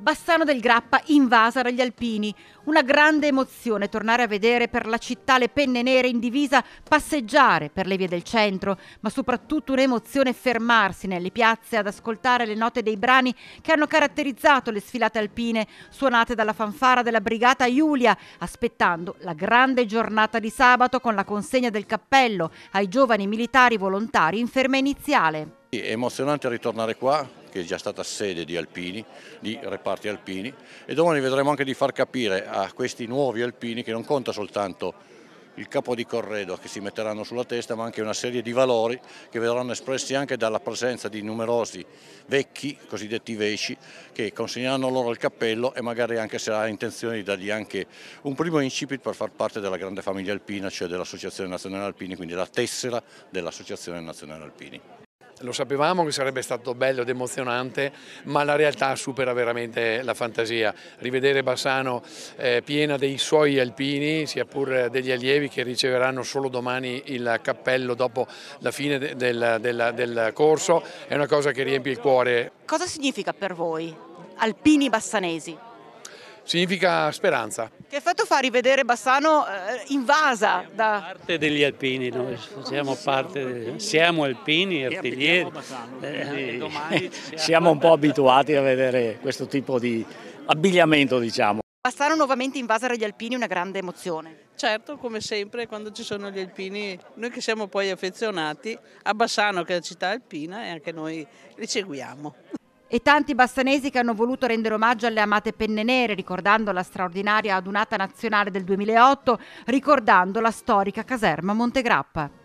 Bassano del Grappa invasa dagli alpini. Una grande emozione tornare a vedere per la città le penne nere in divisa passeggiare per le vie del centro, ma soprattutto un'emozione fermarsi nelle piazze ad ascoltare le note dei brani che hanno caratterizzato le sfilate alpine, suonate dalla fanfara della brigata Iulia, aspettando la grande giornata di sabato con la consegna del cappello ai giovani militari volontari in ferma iniziale. È emozionante ritornare qua, che è già stata sede di alpini, di reparti alpini e domani vedremo anche di far capire a questi nuovi alpini che non conta soltanto il capo di corredo che si metteranno sulla testa ma anche una serie di valori che vedranno espressi anche dalla presenza di numerosi vecchi, cosiddetti veci, che consegneranno loro il cappello e magari anche se ha intenzione di dargli anche un primo incipit per far parte della grande famiglia alpina, cioè dell'Associazione Nazionale Alpini, quindi la tessera dell'Associazione Nazionale Alpini lo sapevamo che sarebbe stato bello ed emozionante, ma la realtà supera veramente la fantasia. Rivedere Bassano eh, piena dei suoi alpini, sia pur degli allievi che riceveranno solo domani il cappello dopo la fine del, del, del corso, è una cosa che riempie il cuore. Cosa significa per voi alpini bassanesi? significa speranza. Che effetto fa rivedere Bassano eh, invasa da... parte degli alpini, noi siamo, parte siamo alpini, artiglieri, eh, siamo... siamo un po' abituati a vedere questo tipo di abbigliamento diciamo. Bassano nuovamente invasa dagli alpini una grande emozione. Certo, come sempre, quando ci sono gli alpini, noi che siamo poi affezionati a Bassano, che è la città alpina, e anche noi li seguiamo e tanti bastanesi che hanno voluto rendere omaggio alle amate penne nere, ricordando la straordinaria adunata nazionale del 2008, ricordando la storica caserma Montegrappa.